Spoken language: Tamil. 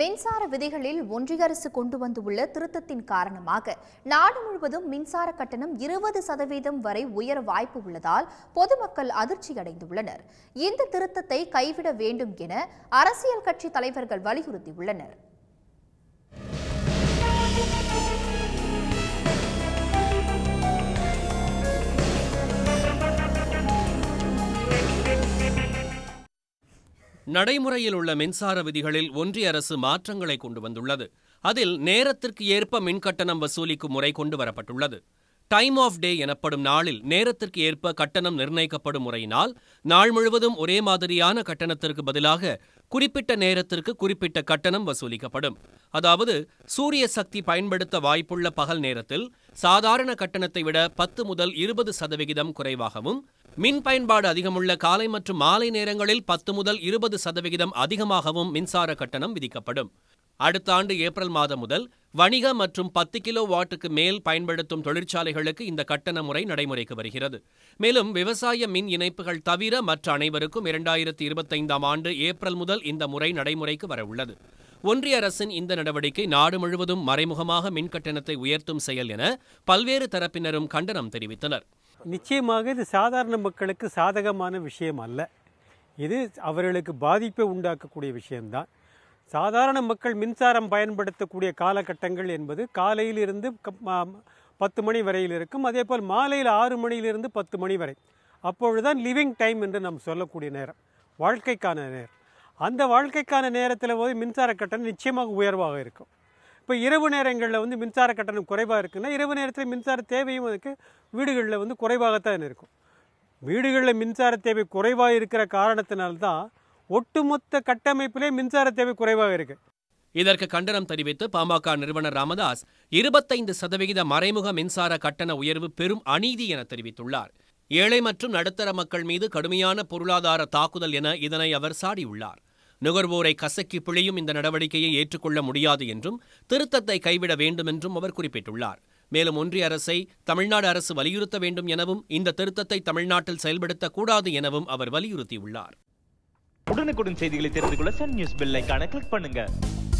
மின்சார விதிகளில் ஒன்றிய அரசு கொண்டு வந்துள்ள திருத்தத்தின் காரணமாக நாடு முழுவதும் மின்சார கட்டணம் இருபது சதவீதம் வரை உயர வாய்ப்பு உள்ளதால் பொதுமக்கள் அதிர்ச்சி அடைந்துள்ளனர் இந்த திருத்தத்தை கைவிட வேண்டும் என அரசியல் கட்சி தலைவர்கள் வலியுறுத்தியுள்ளனர் நடைமுறையில் உள்ள மின்சார விதிகளில் ஒன்றிய அரசு மாற்றங்களை கொண்டு வந்துள்ளது அதில் நேரத்திற்கு ஏற்ப மின்கட்டணம் வசூலிக்கும் முறை கொண்டு வரப்பட்டுள்ளது டைம் ஆஃப் டே எனப்படும் நாளில் நேரத்திற்கு ஏற்ப கட்டணம் நிர்ணயிக்கப்படும் முறையினால் நாள் முழுவதும் ஒரே மாதிரியான கட்டணத்திற்கு பதிலாக குறிப்பிட்ட நேரத்திற்கு குறிப்பிட்ட கட்டணம் வசூலிக்கப்படும் அதாவது சூரிய சக்தி பயன்படுத்த வாய்ப்புள்ள பகல் நேரத்தில் சாதாரண கட்டணத்தை விட பத்து முதல் இருபது சதவிகிதம் குறைவாகவும் மின் பயன்பாடு அதிகமுள்ள காலை மற்றும் மாலை நேரங்களில் பத்து முதல் இருபது சதவிகிதம் அதிகமாகவும் மின்சார கட்டணம் விதிக்கப்படும் அடுத்த ஆண்டு ஏப்ரல் மாதம் முதல் வணிக மற்றும் பத்து கிலோ வாட்டுக்கு மேல் பயன்படுத்தும் தொழிற்சாலைகளுக்கு இந்த கட்டண முறை நடைமுறைக்கு வருகிறது மேலும் விவசாய மின் இணைப்புகள் தவிர மற்ற அனைவருக்கும் இரண்டாயிரத்தி இருபத்தைந்தாம் ஆண்டு ஏப்ரல் முதல் இந்த முறை நடைமுறைக்கு வரவுள்ளது ஒன்றிய அரசின் இந்த நடவடிக்கை நாடு முழுவதும் மறைமுகமாக மின் கட்டணத்தை உயர்த்தும் செயல் என பல்வேறு தரப்பினரும் கண்டனம் தெரிவித்தனர் நிச்சயமாக இது சாதாரண மக்களுக்கு சாதகமான விஷயம் அல்ல இது அவர்களுக்கு பாதிப்பை உண்டாக்கக்கூடிய விஷயம்தான் சாதாரண மக்கள் மின்சாரம் பயன்படுத்தக்கூடிய காலகட்டங்கள் என்பது காலையிலிருந்து பத்து மணி வரையில் இருக்கும் அதே போல் மாலையில் ஆறு மணியிலிருந்து பத்து மணி வரை அப்பொழுதுதான் லிவிங் டைம் என்று நாம் சொல்லக்கூடிய நேரம் வாழ்க்கைக்கான நேரம் அந்த வாழ்க்கைக்கான நேரத்தில் போது மின்சார கட்டணம் நிச்சயமாக உயர்வாக இருக்கும் இப்போ இரவு நேரங்களில் வந்து மின்சார கட்டணம் குறைவாக இருக்குன்னா இரவு நேரத்தில் மின்சார தேவையும் அதுக்கு வீடுகளில் வந்து குறைவாகத்தான் இருக்கும் வீடுகளில் மின்சார தேவை குறைவாக இருக்கிற காரணத்தினால்தான் ஒட்டுமொத்த கட்டமைப்பிலே மின்சார தேவை குறைவாக இருக்கு இதற்கு கண்டனம் தெரிவித்து பாமக நிறுவனர் ராமதாஸ் இருபத்தைந்து சதவிகித மறைமுக மின்சார கட்டண உயர்வு பெரும் அநீதி என தெரிவித்துள்ளார் ஏழை மற்றும் நடுத்தர மக்கள் மீது கடுமையான பொருளாதார தாக்குதல் என இதனை அவர் சாடியுள்ளார் நுகர்வோரை கசக்கி பிழையும் இந்த நடவடிக்கையை ஏற்றுக்கொள்ள முடியாது என்றும் திருத்தத்தை கைவிட வேண்டும் என்றும் அவர் குறிப்பிட்டுள்ளார் மேலும் ஒன்றிய அரசை தமிழ்நாடு அரசு வலியுறுத்த வேண்டும் எனவும் இந்த திருத்தத்தை தமிழ்நாட்டில் செயல்படுத்தக்கூடாது எனவும் அவர் வலியுறுத்தியுள்ளார் உடனுக்குடன் செய்திகளை தெரிந்து கொள்ள சன் நியூஸ் பில்லைக்கான கிளிக் பண்ணுங்க